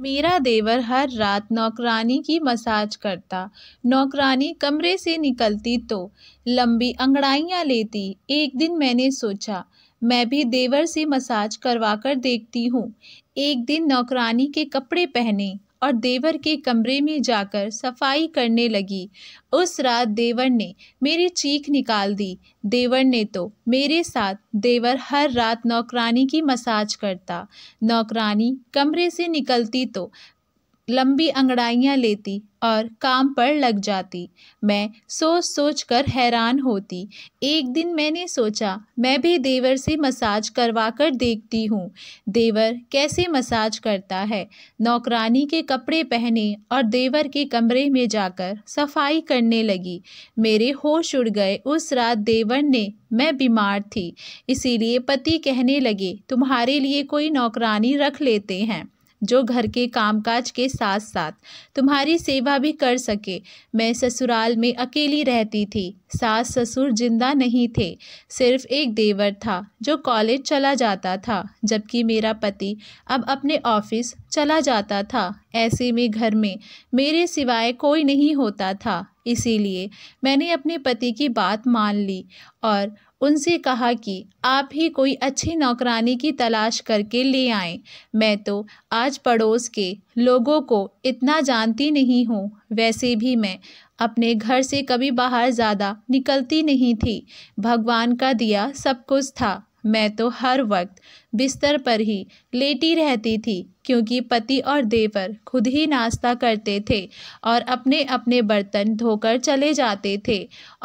मेरा देवर हर रात नौकरानी की मसाज करता नौकरानी कमरे से निकलती तो लंबी अंगड़ाइयाँ लेती एक दिन मैंने सोचा मैं भी देवर से मसाज करवा कर देखती हूँ एक दिन नौकरानी के कपड़े पहने और देवर के कमरे में जाकर सफाई करने लगी उस रात देवर ने मेरी चीख निकाल दी देवर ने तो मेरे साथ देवर हर रात नौकरानी की मसाज करता नौकरानी कमरे से निकलती तो लंबी अंगड़ाइयाँ लेती और काम पर लग जाती मैं सोच सोच कर हैरान होती एक दिन मैंने सोचा मैं भी देवर से मसाज करवा कर देखती हूँ देवर कैसे मसाज करता है नौकरानी के कपड़े पहने और देवर के कमरे में जाकर सफाई करने लगी मेरे होश उड़ गए उस रात देवर ने मैं बीमार थी इसीलिए पति कहने लगे तुम्हारे लिए कोई नौकरानी रख लेते हैं जो घर के कामकाज के साथ साथ तुम्हारी सेवा भी कर सके मैं ससुराल में अकेली रहती थी सास ससुर जिंदा नहीं थे सिर्फ एक देवर था जो कॉलेज चला जाता था जबकि मेरा पति अब अपने ऑफिस चला जाता था ऐसे में घर में मेरे सिवाय कोई नहीं होता था इसीलिए मैंने अपने पति की बात मान ली और उनसे कहा कि आप ही कोई अच्छी नौकरानी की तलाश करके ले आएं मैं तो आज पड़ोस के लोगों को इतना जानती नहीं हूँ वैसे भी मैं अपने घर से कभी बाहर ज़्यादा निकलती नहीं थी भगवान का दिया सब कुछ था मैं तो हर वक्त बिस्तर पर ही लेटी रहती थी क्योंकि पति और देवर खुद ही नाश्ता करते थे और अपने अपने बर्तन धोकर चले जाते थे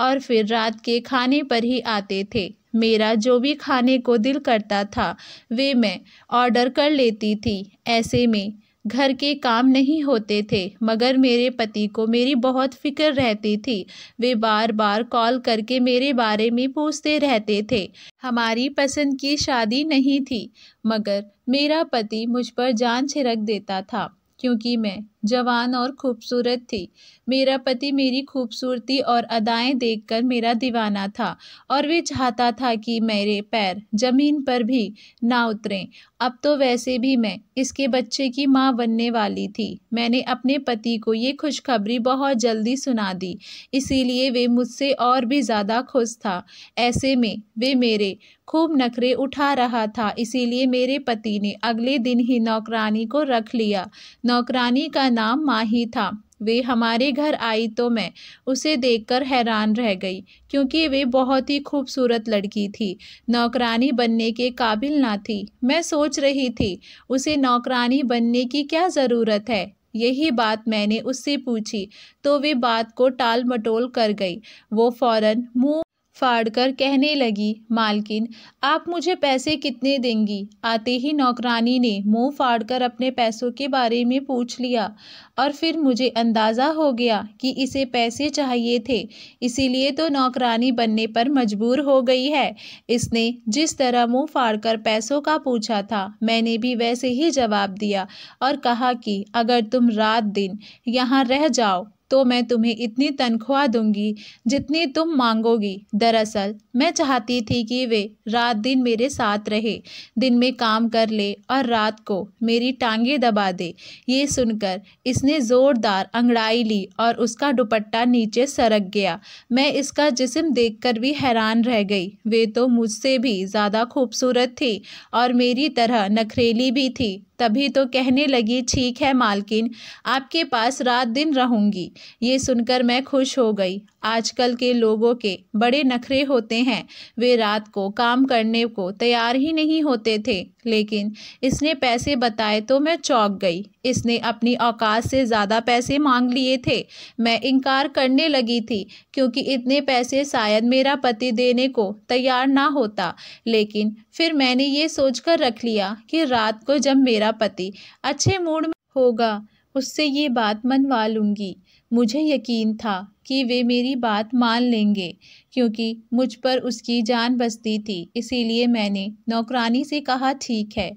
और फिर रात के खाने पर ही आते थे मेरा जो भी खाने को दिल करता था वे मैं ऑर्डर कर लेती थी ऐसे में घर के काम नहीं होते थे मगर मेरे पति को मेरी बहुत फिक्र रहती थी वे बार बार कॉल करके मेरे बारे में पूछते रहते थे हमारी पसंद की शादी नहीं थी मगर मेरा पति मुझ पर जान छिड़क देता था क्योंकि मैं जवान और खूबसूरत थी मेरा पति मेरी खूबसूरती और अदाएं देखकर मेरा दीवाना था और वे चाहता था कि मेरे पैर ज़मीन पर भी ना उतरें अब तो वैसे भी मैं इसके बच्चे की माँ बनने वाली थी मैंने अपने पति को ये खुशखबरी बहुत जल्दी सुना दी इसीलिए वे मुझसे और भी ज़्यादा खुश था ऐसे में वे मेरे खूब नखरे उठा रहा था इसीलिए मेरे पति ने अगले दिन ही नौकरानी को रख लिया नौकरानी का नाम माही था वे हमारे घर आई तो मैं उसे देखकर हैरान रह गई क्योंकि वे बहुत ही खूबसूरत लड़की थी नौकरानी बनने के काबिल ना थी मैं सोच रही थी उसे नौकरानी बनने की क्या ज़रूरत है यही बात मैंने उससे पूछी तो वे बात को टाल मटोल कर गई वो फौरन मुंह फाड़कर कहने लगी मालकिन आप मुझे पैसे कितने देंगी आते ही नौकरानी ने मुंह फाड़कर अपने पैसों के बारे में पूछ लिया और फिर मुझे अंदाज़ा हो गया कि इसे पैसे चाहिए थे इसीलिए तो नौकरानी बनने पर मजबूर हो गई है इसने जिस तरह मुंह फाड़कर पैसों का पूछा था मैंने भी वैसे ही जवाब दिया और कहा कि अगर तुम रात दिन यहाँ रह जाओ तो मैं तुम्हें इतनी तनख्वाह दूंगी जितनी तुम मांगोगी दरअसल मैं चाहती थी कि वे रात दिन मेरे साथ रहे दिन में काम कर ले और रात को मेरी टांगें दबा दे ये सुनकर इसने ज़ोरदार अंगड़ाई ली और उसका दुपट्टा नीचे सरक गया मैं इसका जिसम देख भी हैरान रह गई वे तो मुझसे भी ज़्यादा खूबसूरत थी और मेरी तरह नखरेली भी थी तभी तो कहने लगी ठीक है मालकिन आपके पास रात दिन रहूँगी ये सुनकर मैं खुश हो गई आजकल के लोगों के बड़े नखरे होते हैं वे रात को काम करने को तैयार ही नहीं होते थे लेकिन इसने पैसे बताए तो मैं चौंक गई इसने अपनी औकात से ज़्यादा पैसे मांग लिए थे मैं इनकार करने लगी थी क्योंकि इतने पैसे शायद मेरा पति देने को तैयार ना होता लेकिन फिर मैंने ये सोचकर रख लिया कि रात को जब मेरा पति अच्छे मूड में होगा उससे ये बात मनवा लूँगी मुझे यकीन था कि वे मेरी बात मान लेंगे क्योंकि मुझ पर उसकी जान बसती थी इसीलिए मैंने नौकरानी से कहा ठीक है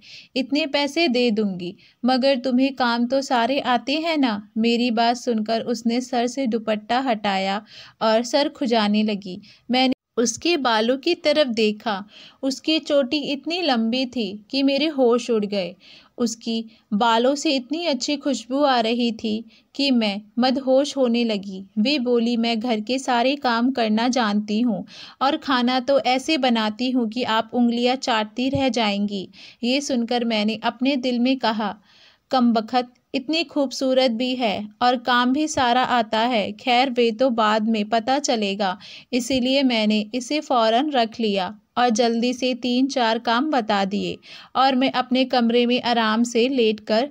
इतने पैसे दे दूंगी मगर तुम्हें काम तो सारे आते हैं ना मेरी बात सुनकर उसने सर से दुपट्टा हटाया और सर खुजाने लगी मैंने उसके बालों की तरफ देखा उसकी चोटी इतनी लंबी थी कि मेरे होश उड़ गए उसकी बालों से इतनी अच्छी खुशबू आ रही थी कि मैं मदहोश होने लगी वे बोली मैं घर के सारे काम करना जानती हूँ और खाना तो ऐसे बनाती हूँ कि आप उंगलियाँ चाटती रह जाएंगी ये सुनकर मैंने अपने दिल में कहा कम बखत इतनी खूबसूरत भी है और काम भी सारा आता है खैर वे तो बाद में पता चलेगा इसीलिए मैंने इसे फ़ौरन रख लिया और जल्दी से तीन चार काम बता दिए और मैं अपने कमरे में आराम से लेट कर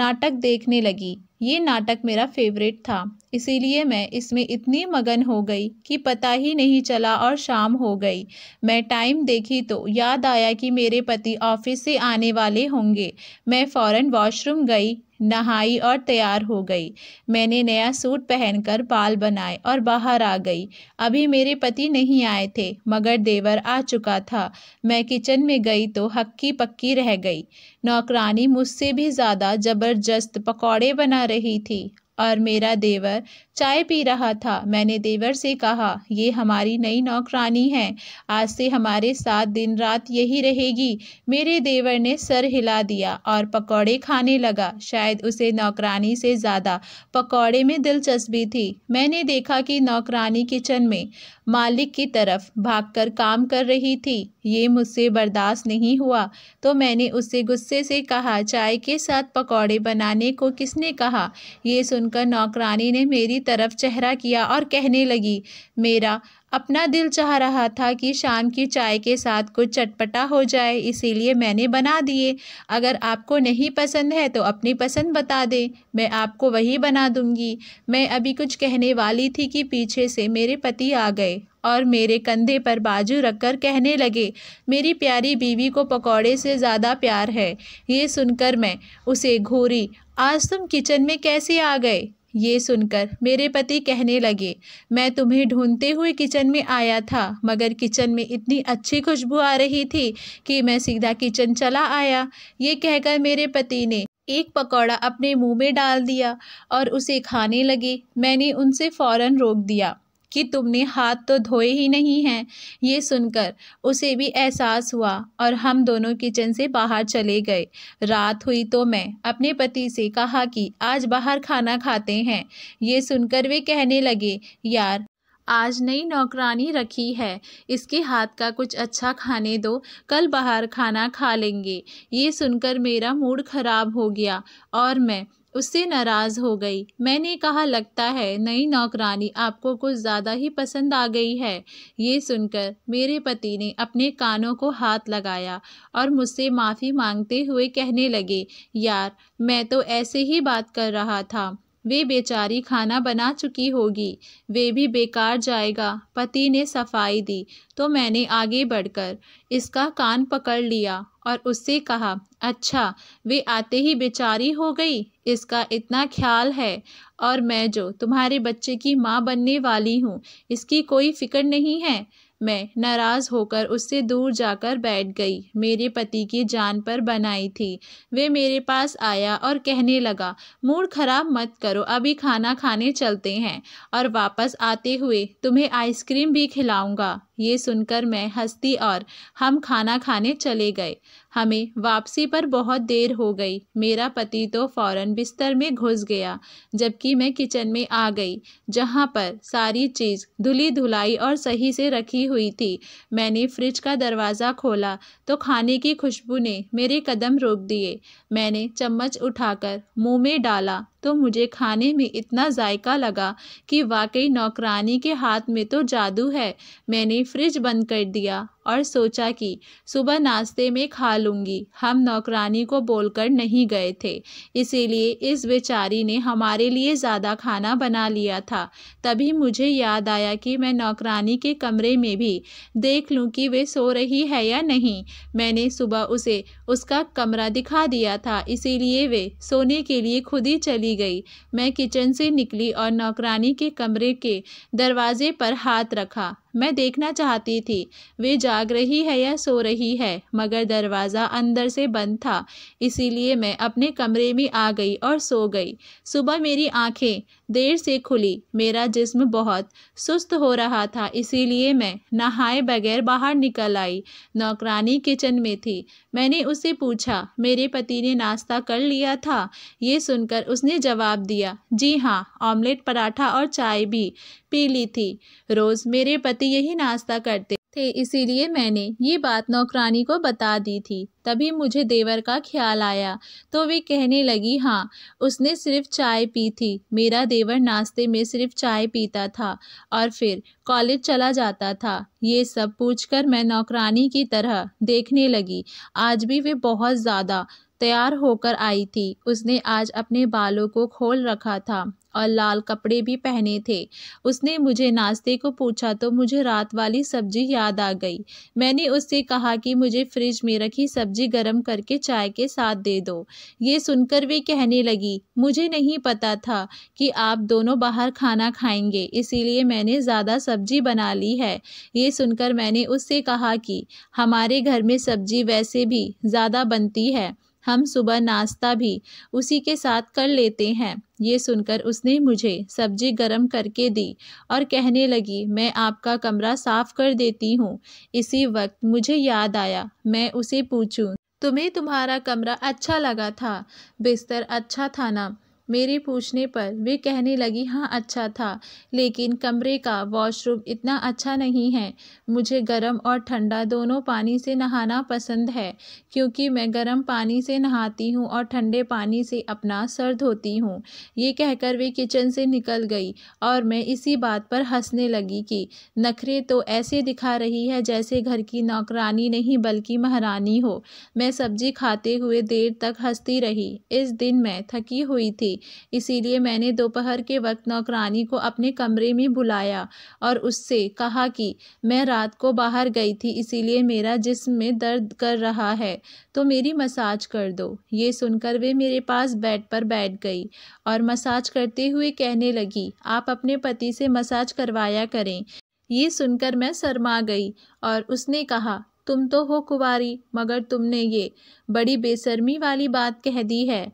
नाटक देखने लगी ये नाटक मेरा फेवरेट था इसीलिए मैं इसमें इतनी मगन हो गई कि पता ही नहीं चला और शाम हो गई मैं टाइम देखी तो याद आया कि मेरे पति ऑफिस से आने वाले होंगे मैं फ़ौरन वॉशरूम गई नहाई और तैयार हो गई मैंने नया सूट पहनकर बाल बनाए और बाहर आ गई अभी मेरे पति नहीं आए थे मगर देवर आ चुका था मैं किचन में गई तो हक्की पक्की रह गई नौकरानी मुझसे भी ज़्यादा ज़बरदस्त पकौड़े बना रही थी और मेरा देवर चाय पी रहा था मैंने देवर से कहा ये हमारी नई नौकरानी है आज से हमारे साथ दिन रात यही रहेगी मेरे देवर ने सर हिला दिया और पकौड़े खाने लगा शायद उसे नौकरानी से ज़्यादा पकौड़े में दिलचस्पी थी मैंने देखा कि नौकरानी किचन में मालिक की तरफ भागकर काम कर रही थी ये मुझसे बर्दाश्त नहीं हुआ तो मैंने उससे गुस्से से कहा चाय के साथ पकौड़े बनाने को किसने कहा ये सुनकर नौकरानी ने मेरी तरफ चेहरा किया और कहने लगी मेरा अपना दिल चाह रहा था कि शाम की चाय के साथ कुछ चटपटा हो जाए इसीलिए मैंने बना दिए अगर आपको नहीं पसंद है तो अपनी पसंद बता दें मैं आपको वही बना दूंगी मैं अभी कुछ कहने वाली थी कि पीछे से मेरे पति आ गए और मेरे कंधे पर बाजू रखकर कहने लगे मेरी प्यारी बीवी को पकौड़े से ज़्यादा प्यार है ये सुनकर मैं उसे घूरी आज तुम किचन में कैसे आ गए ये सुनकर मेरे पति कहने लगे मैं तुम्हें ढूंढते हुए किचन में आया था मगर किचन में इतनी अच्छी खुशबू आ रही थी कि मैं सीधा किचन चला आया ये कहकर मेरे पति ने एक पकौड़ा अपने मुंह में डाल दिया और उसे खाने लगे मैंने उनसे फ़ौरन रोक दिया कि तुमने हाथ तो धोए ही नहीं हैं ये सुनकर उसे भी एहसास हुआ और हम दोनों किचन से बाहर चले गए रात हुई तो मैं अपने पति से कहा कि आज बाहर खाना खाते हैं ये सुनकर वे कहने लगे यार आज नई नौकरानी रखी है इसके हाथ का कुछ अच्छा खाने दो कल बाहर खाना खा लेंगे ये सुनकर मेरा मूड ख़राब हो गया और मैं उससे नाराज़ हो गई मैंने कहा लगता है नई नौकरानी आपको कुछ ज़्यादा ही पसंद आ गई है ये सुनकर मेरे पति ने अपने कानों को हाथ लगाया और मुझसे माफ़ी मांगते हुए कहने लगे यार मैं तो ऐसे ही बात कर रहा था वे बेचारी खाना बना चुकी होगी वे भी बेकार जाएगा पति ने सफाई दी तो मैंने आगे बढ़कर इसका कान पकड़ लिया और उससे कहा अच्छा वे आते ही बेचारी हो गई इसका इतना ख्याल है और मैं जो तुम्हारे बच्चे की माँ बनने वाली हूँ इसकी कोई फिक्र नहीं है मैं नाराज़ होकर उससे दूर जाकर बैठ गई मेरे पति की जान पर बनाई थी वे मेरे पास आया और कहने लगा मूड ख़राब मत करो अभी खाना खाने चलते हैं और वापस आते हुए तुम्हें आइसक्रीम भी खिलाऊंगा ये सुनकर मैं हंसती और हम खाना खाने चले गए हमें वापसी पर बहुत देर हो गई मेरा पति तो फ़ौरन बिस्तर में घुस गया जबकि मैं किचन में आ गई जहाँ पर सारी चीज़ धुली धुलाई और सही से रखी हुई थी मैंने फ्रिज का दरवाज़ा खोला तो खाने की खुशबू ने मेरे कदम रोक दिए मैंने चम्मच उठाकर मुंह में डाला तो मुझे खाने में इतना जायका लगा कि वाकई नौकरानी के हाथ में तो जादू है मैंने फ्रिज बंद कर दिया और सोचा कि सुबह नाश्ते में खा लूँगी हम नौकरानी को बोलकर नहीं गए थे इसीलिए इस बेचारी ने हमारे लिए ज़्यादा खाना बना लिया था तभी मुझे याद आया कि मैं नौकरानी के कमरे में भी देख लूँ कि वे सो रही है या नहीं मैंने सुबह उसे उसका कमरा दिखा दिया था इसीलिए वे सोने के लिए खुद ही चली चली गई मैं किचन से निकली और नौकरानी के कमरे के दरवाजे पर हाथ रखा मैं देखना चाहती थी वे जाग रही है या सो रही है मगर दरवाज़ा अंदर से बंद था इसीलिए मैं अपने कमरे में आ गई और सो गई सुबह मेरी आंखें देर से खुली मेरा जिस्म बहुत सुस्त हो रहा था इसीलिए मैं नहाए बगैर बाहर निकल आई नौकरानी किचन में थी मैंने उससे पूछा मेरे पति ने नाश्ता कर लिया था ये सुनकर उसने जवाब दिया जी हाँ ऑमलेट पराठा और चाय भी पी ली थी रोज़ मेरे पति यही नाश्ता करते थे इसीलिए मैंने ये बात नौकरानी को बता दी थी तभी मुझे देवर का ख्याल आया तो वे कहने लगी हाँ उसने सिर्फ चाय पी थी मेरा देवर नाश्ते में सिर्फ चाय पीता था और फिर कॉलेज चला जाता था ये सब पूछकर मैं नौकरानी की तरह देखने लगी आज भी वे बहुत ज़्यादा तैयार होकर आई थी उसने आज अपने बालों को खोल रखा था और लाल कपड़े भी पहने थे उसने मुझे नाश्ते को पूछा तो मुझे रात वाली सब्जी याद आ गई मैंने उससे कहा कि मुझे फ्रिज में रखी सब्जी गर्म करके चाय के साथ दे दो ये सुनकर वे कहने लगी मुझे नहीं पता था कि आप दोनों बाहर खाना खाएंगे इसीलिए मैंने ज़्यादा सब्जी बना ली है ये सुनकर मैंने उससे कहा कि हमारे घर में सब्जी वैसे भी ज़्यादा बनती है हम सुबह नाश्ता भी उसी के साथ कर लेते हैं ये सुनकर उसने मुझे सब्जी गरम करके दी और कहने लगी मैं आपका कमरा साफ़ कर देती हूँ इसी वक्त मुझे याद आया मैं उसे पूछूं तुम्हें तुम्हारा कमरा अच्छा लगा था बिस्तर अच्छा था ना मेरे पूछने पर वे कहने लगी हाँ अच्छा था लेकिन कमरे का वॉशरूम इतना अच्छा नहीं है मुझे गर्म और ठंडा दोनों पानी से नहाना पसंद है क्योंकि मैं गर्म पानी से नहाती हूँ और ठंडे पानी से अपना सर धोती हूँ ये कहकर वे किचन से निकल गई और मैं इसी बात पर हंसने लगी कि नखरे तो ऐसे दिखा रही है जैसे घर की नौकरानी नहीं बल्कि महारानी हो मैं सब्जी खाते हुए देर तक हंसती रही इस दिन मैं थकी हुई थी इसीलिए मैंने दोपहर के वक्त नौकरानी को अपने कमरे में बुलाया और उससे कहा कि मैं रात को बाहर गई थी इसीलिए मेरा जिस्म में दर्द कर रहा है तो मेरी मसाज कर दो ये सुनकर वे मेरे पास बेड पर बैठ गई और मसाज करते हुए कहने लगी आप अपने पति से मसाज करवाया करें ये सुनकर मैं शर्मा गई और उसने कहा तुम तो हो कुवारी मगर तुमने ये बड़ी बेसरमी वाली बात कह दी है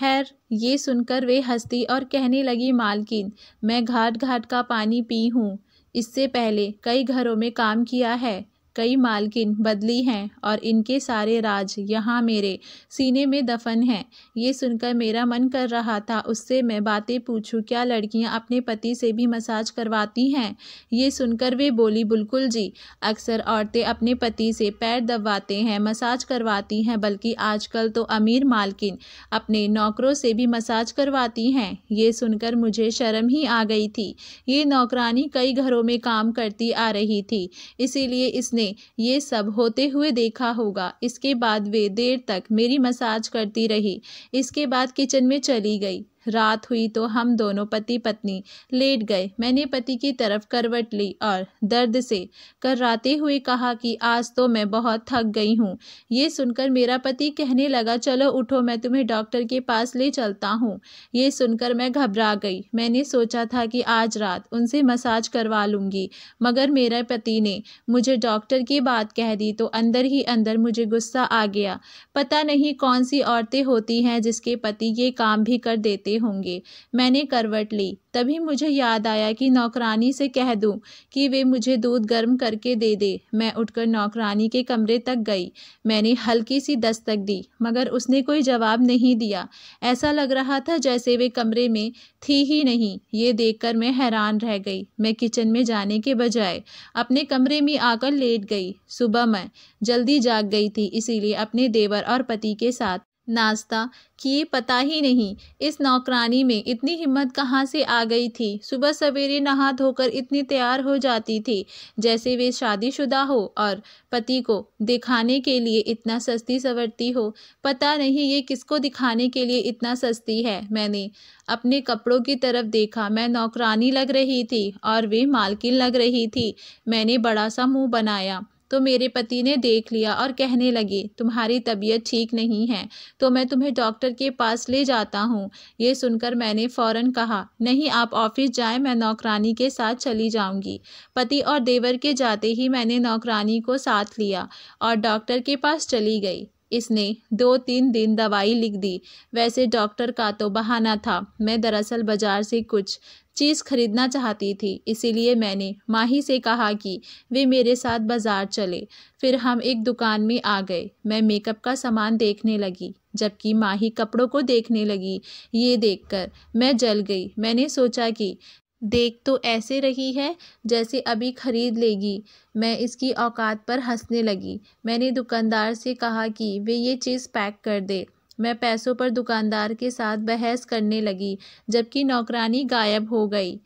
हैर ये सुनकर वे हंसती और कहने लगी मालकिन मैं घाट घाट का पानी पी हूँ इससे पहले कई घरों में काम किया है कई मालकिन बदली हैं और इनके सारे राज यहाँ मेरे सीने में दफन हैं ये सुनकर मेरा मन कर रहा था उससे मैं बातें पूछूँ क्या लड़कियाँ अपने पति से भी मसाज करवाती हैं ये सुनकर वे बोली बिल्कुल जी अक्सर औरतें अपने पति से पैर दबवाते हैं मसाज करवाती हैं बल्कि आजकल तो अमीर मालकिन अपने नौकरों से भी मसाज करवाती हैं ये सुनकर मुझे शर्म ही आ गई थी ये नौकरानी कई घरों में काम करती आ रही थी इसीलिए इसने ने ये सब होते हुए देखा होगा इसके बाद वे देर तक मेरी मसाज करती रही इसके बाद किचन में चली गई रात हुई तो हम दोनों पति पत्नी लेट गए मैंने पति की तरफ करवट ली और दर्द से कराते हुए कहा कि आज तो मैं बहुत थक गई हूँ ये सुनकर मेरा पति कहने लगा चलो उठो मैं तुम्हें डॉक्टर के पास ले चलता हूँ ये सुनकर मैं घबरा गई मैंने सोचा था कि आज रात उनसे मसाज करवा लूँगी मगर मेरे पति ने मुझे डॉक्टर की बात कह दी तो अंदर ही अंदर मुझे गुस्सा आ गया पता नहीं कौन सी औरतें होती हैं जिसके पति ये काम भी कर देते होंगे मैंने करवट ली तभी मुझे याद आया कि नौकरानी से कह दूं कि वे मुझे दूध गर्म करके दे दे मैं उठकर नौकरानी के कमरे तक गई मैंने हल्की सी दस्तक दी मगर उसने कोई जवाब नहीं दिया ऐसा लग रहा था जैसे वे कमरे में थी ही नहीं ये देखकर मैं हैरान रह गई मैं किचन में जाने के बजाय अपने कमरे में आकर लेट गई सुबह मैं जल्दी जाग गई थी इसीलिए अपने देवर और पति के साथ नाश्ता किए पता ही नहीं इस नौकरानी में इतनी हिम्मत कहाँ से आ गई थी सुबह सवेरे नहा धोकर इतनी तैयार हो जाती थी जैसे वे शादीशुदा हो और पति को दिखाने के लिए इतना सस्ती सवरती हो पता नहीं ये किसको दिखाने के लिए इतना सस्ती है मैंने अपने कपड़ों की तरफ देखा मैं नौकरानी लग रही थी और वे मालकिन लग रही थी मैंने बड़ा सा मुँह बनाया तो मेरे पति ने देख लिया और कहने लगे तुम्हारी तबीयत ठीक नहीं है तो मैं तुम्हें डॉक्टर के पास ले जाता हूँ ये सुनकर मैंने फ़ौरन कहा नहीं आप ऑफिस जाएं मैं नौकरानी के साथ चली जाऊँगी पति और देवर के जाते ही मैंने नौकरानी को साथ लिया और डॉक्टर के पास चली गई इसने दो तीन दिन दवाई लिख दी वैसे डॉक्टर का तो बहाना था मैं दरअसल बाज़ार से कुछ चीज़ खरीदना चाहती थी इसीलिए मैंने माही से कहा कि वे मेरे साथ बाज़ार चले फिर हम एक दुकान में आ गए मैं मेकअप का सामान देखने लगी जबकि माही कपड़ों को देखने लगी ये देखकर मैं जल गई मैंने सोचा कि देख तो ऐसे रही है जैसे अभी ख़रीद लेगी मैं इसकी औकात पर हंसने लगी मैंने दुकानदार से कहा कि वे ये चीज़ पैक कर दे मैं पैसों पर दुकानदार के साथ बहस करने लगी जबकि नौकरानी गायब हो गई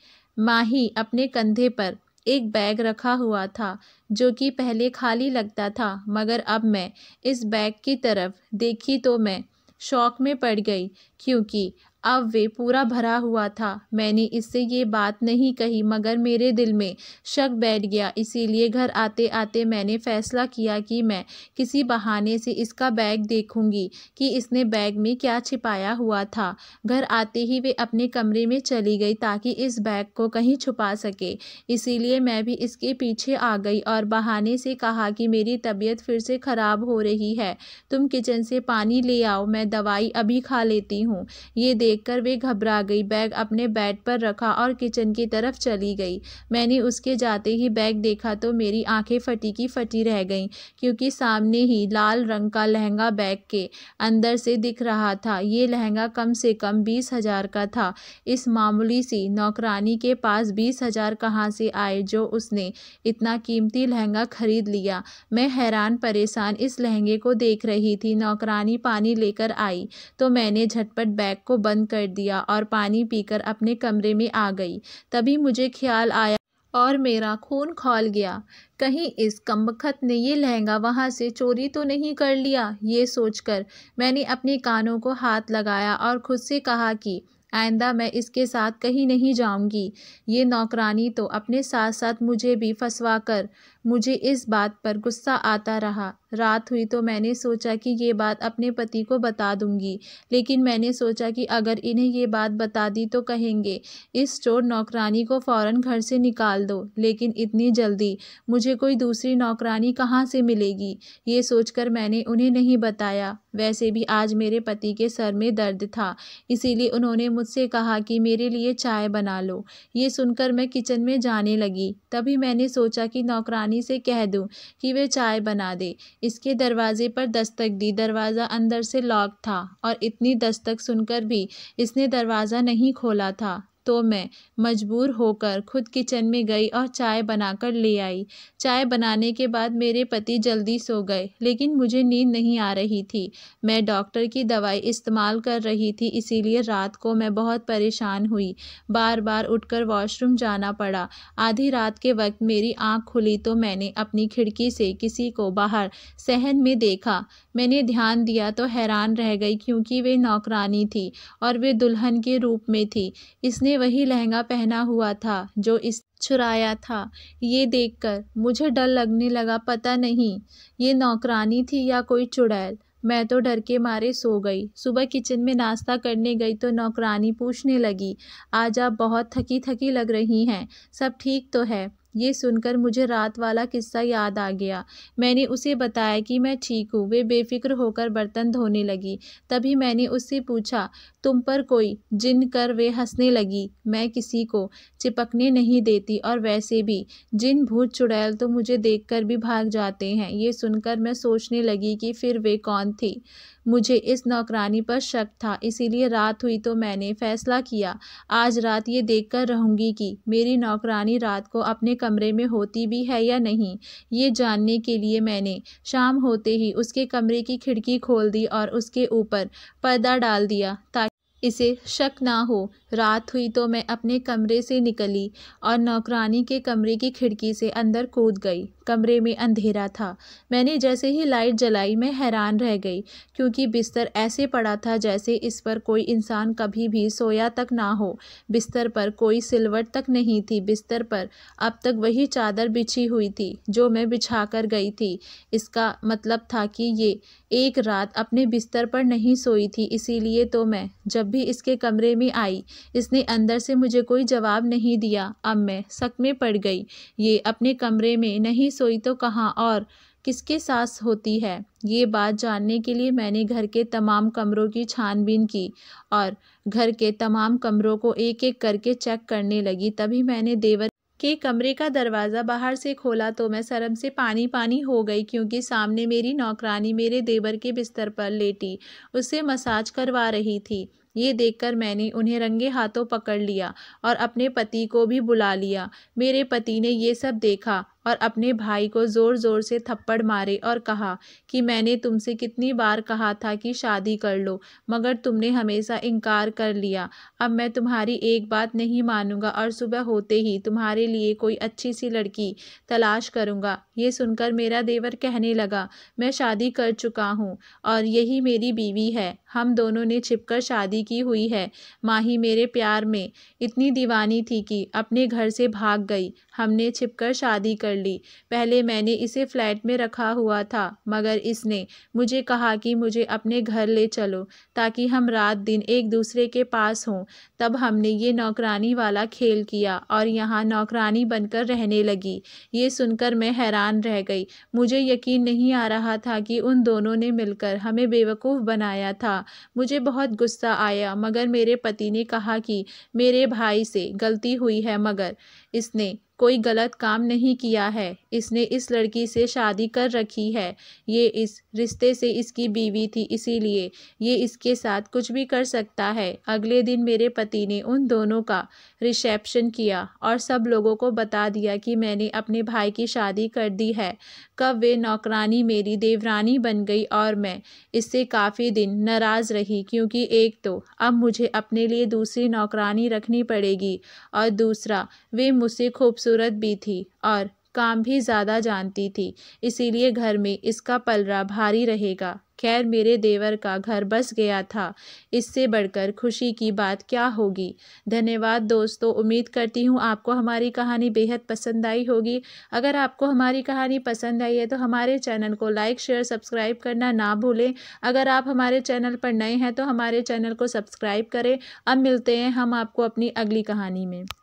माही अपने कंधे पर एक बैग रखा हुआ था जो कि पहले खाली लगता था मगर अब मैं इस बैग की तरफ देखी तो मैं शौक में पड़ गई क्योंकि अब वे पूरा भरा हुआ था मैंने इससे ये बात नहीं कही मगर मेरे दिल में शक बैठ गया इसीलिए घर आते आते मैंने फ़ैसला किया कि मैं किसी बहाने से इसका बैग देखूंगी कि इसने बैग में क्या छिपाया हुआ था घर आते ही वे अपने कमरे में चली गई ताकि इस बैग को कहीं छुपा सके इसीलिए मैं भी इसके पीछे आ गई और बहाने से कहा कि मेरी तबीयत फिर से ख़राब हो रही है तुम किचन से पानी ले आओ मैं दवाई अभी खा लेती हूँ ये देखकर वे घबरा गई बैग अपने बेड पर रखा और किचन की तरफ चली गई मैंने उसके जाते ही बैग देखा तो मेरी आंखें फटी की फटी रह गईं क्योंकि सामने ही लाल रंग का लहंगा बैग के अंदर से दिख रहा था ये लहंगा कम से कम बीस हज़ार का था इस मामूली सी नौकरानी के पास बीस हज़ार कहाँ से आए जो उसने इतना कीमती लहंगा खरीद लिया मैं हैरान परेशान इस लहंगे को देख रही थी नौकरानी पानी लेकर आई तो मैंने झटपट बैग को बंद बंद कर दिया और पानी पीकर अपने कमरे में आ गई तभी मुझे ख्याल आया और मेरा खून खोल गया कहीं इस कमबख्त ने ये लहंगा वहाँ से चोरी तो नहीं कर लिया ये सोचकर मैंने अपने कानों को हाथ लगाया और खुद से कहा कि आइंदा मैं इसके साथ कहीं नहीं जाऊंगी ये नौकरानी तो अपने साथ साथ मुझे भी फंसवा कर मुझे इस बात पर गुस्सा आता रहा रात हुई तो मैंने सोचा कि ये बात अपने पति को बता दूंगी लेकिन मैंने सोचा कि अगर इन्हें ये बात बता दी तो कहेंगे इस चोर नौकरानी को फ़ौरन घर से निकाल दो लेकिन इतनी जल्दी मुझे कोई दूसरी नौकरानी कहाँ से मिलेगी ये सोचकर मैंने उन्हें नहीं बताया वैसे भी आज मेरे पति के सर में दर्द था इसीलिए उन्होंने मुझसे कहा कि मेरे लिए चाय बना लो ये सुनकर मैं किचन में जाने लगी तभी मैंने सोचा कि नौकरानी आसानी से कह दूँ कि वे चाय बना दे इसके दरवाज़े पर दस्तक दी दरवाज़ा अंदर से लॉक था और इतनी दस्तक सुनकर भी इसने दरवाज़ा नहीं खोला था तो मैं मजबूर होकर खुद किचन में गई और चाय बनाकर ले आई चाय बनाने के बाद मेरे पति जल्दी सो गए लेकिन मुझे नींद नहीं आ रही थी मैं डॉक्टर की दवाई इस्तेमाल कर रही थी इसीलिए रात को मैं बहुत परेशान हुई बार बार उठकर वॉशरूम जाना पड़ा आधी रात के वक्त मेरी आँख खुली तो मैंने अपनी खिड़की से किसी को बाहर सहन में देखा मैंने ध्यान दिया तो हैरान रह गई क्योंकि वे नौकरानी थी और वे दुल्हन के रूप में थी इसने वही लहंगा पहना हुआ था जो इस चुराया था ये देखकर मुझे डर लगने लगा पता नहीं ये नौकरानी थी या कोई चुड़ैल मैं तो डर के मारे सो गई सुबह किचन में नाश्ता करने गई तो नौकरानी पूछने लगी आज आप बहुत थकी थकी लग रही हैं सब ठीक तो है ये सुनकर मुझे रात वाला किस्सा याद आ गया मैंने उसे बताया कि मैं ठीक हूँ वे बेफिक्र होकर बर्तन धोने लगी तभी मैंने उससे पूछा तुम पर कोई जिन कर वे हंसने लगी मैं किसी को चिपकने नहीं देती और वैसे भी जिन भूत चुड़ैल तो मुझे देखकर भी भाग जाते हैं ये सुनकर मैं सोचने लगी कि फिर वे कौन थी मुझे इस नौकरानी पर शक था इसीलिए रात हुई तो मैंने फ़ैसला किया आज रात ये देख कर रहूँगी कि मेरी नौकरानी रात को अपने कमरे में होती भी है या नहीं ये जानने के लिए मैंने शाम होते ही उसके कमरे की खिड़की खोल दी और उसके ऊपर पर्दा डाल दिया ताकि इसे शक ना हो रात हुई तो मैं अपने कमरे से निकली और नौकरानी के कमरे की खिड़की से अंदर कूद गई कमरे में अंधेरा था मैंने जैसे ही लाइट जलाई मैं हैरान रह गई क्योंकि बिस्तर ऐसे पड़ा था जैसे इस पर कोई इंसान कभी भी सोया तक ना हो बिस्तर पर कोई सिलवट तक नहीं थी बिस्तर पर अब तक वही चादर बिछी हुई थी जो मैं बिछा कर गई थी इसका मतलब था कि ये एक रात अपने बिस्तर पर नहीं सोई थी इसीलिए तो मैं जब भी इसके कमरे में आई इसने अंदर से मुझे कोई जवाब नहीं दिया अब मैं शक में पड़ गई ये अपने कमरे में नहीं सोई तो कहाँ और किसके साथ होती है ये बात जानने के लिए मैंने घर के तमाम कमरों की छानबीन की और घर के तमाम कमरों को एक एक करके चेक करने लगी तभी मैंने देवर के कमरे का दरवाज़ा बाहर से खोला तो मैं शर्म से पानी पानी हो गई क्योंकि सामने मेरी नौकरानी मेरे देवर के बिस्तर पर लेटी उसे मसाज करवा रही थी ये देखकर मैंने उन्हें रंगे हाथों पकड़ लिया और अपने पति को भी बुला लिया मेरे पति ने ये सब देखा और अपने भाई को ज़ोर ज़ोर से थप्पड़ मारे और कहा कि मैंने तुमसे कितनी बार कहा था कि शादी कर लो मगर तुमने हमेशा इनकार कर लिया अब मैं तुम्हारी एक बात नहीं मानूंगा और सुबह होते ही तुम्हारे लिए कोई अच्छी सी लड़की तलाश करूंगा ये सुनकर मेरा देवर कहने लगा मैं शादी कर चुका हूँ और यही मेरी बीवी है हम दोनों ने छिपकर शादी की हुई है माही मेरे प्यार में इतनी दीवानी थी कि अपने घर से भाग गई हमने छिपकर शादी कर कर ली पहले मैंने इसे फ्लैट में रखा हुआ था मगर इसने मुझे कहा कि मुझे अपने घर ले चलो ताकि हम रात दिन एक दूसरे के पास हों तब हमने ये नौकरानी वाला खेल किया और यहाँ नौकरानी बनकर रहने लगी ये सुनकर मैं हैरान रह गई मुझे यकीन नहीं आ रहा था कि उन दोनों ने मिलकर हमें बेवकूफ़ बनाया था मुझे बहुत गुस्सा आया मगर मेरे पति ने कहा कि मेरे भाई से गलती हुई है मगर इसने कोई गलत काम नहीं किया है इसने इस लड़की से शादी कर रखी है ये इस रिश्ते से इसकी बीवी थी इसीलिए ये इसके साथ कुछ भी कर सकता है अगले दिन मेरे पति ने उन दोनों का रिसेप्शन किया और सब लोगों को बता दिया कि मैंने अपने भाई की शादी कर दी है कब वे नौकरानी मेरी देवरानी बन गई और मैं इससे काफ़ी दिन नाराज़ रही क्योंकि एक तो अब मुझे अपने लिए दूसरी नौकरानी रखनी पड़ेगी और दूसरा वे मुझसे खूबसूरत भी थी और काम भी ज़्यादा जानती थी इसीलिए घर में इसका पलरा भारी रहेगा खैर मेरे देवर का घर बस गया था इससे बढ़कर खुशी की बात क्या होगी धन्यवाद दोस्तों उम्मीद करती हूँ आपको हमारी कहानी बेहद पसंद आई होगी अगर आपको हमारी कहानी पसंद आई है तो हमारे चैनल को लाइक शेयर सब्सक्राइब करना ना भूलें अगर आप हमारे चैनल पर नए हैं तो हमारे चैनल को सब्सक्राइब करें अब मिलते हैं हम आपको अपनी अगली कहानी में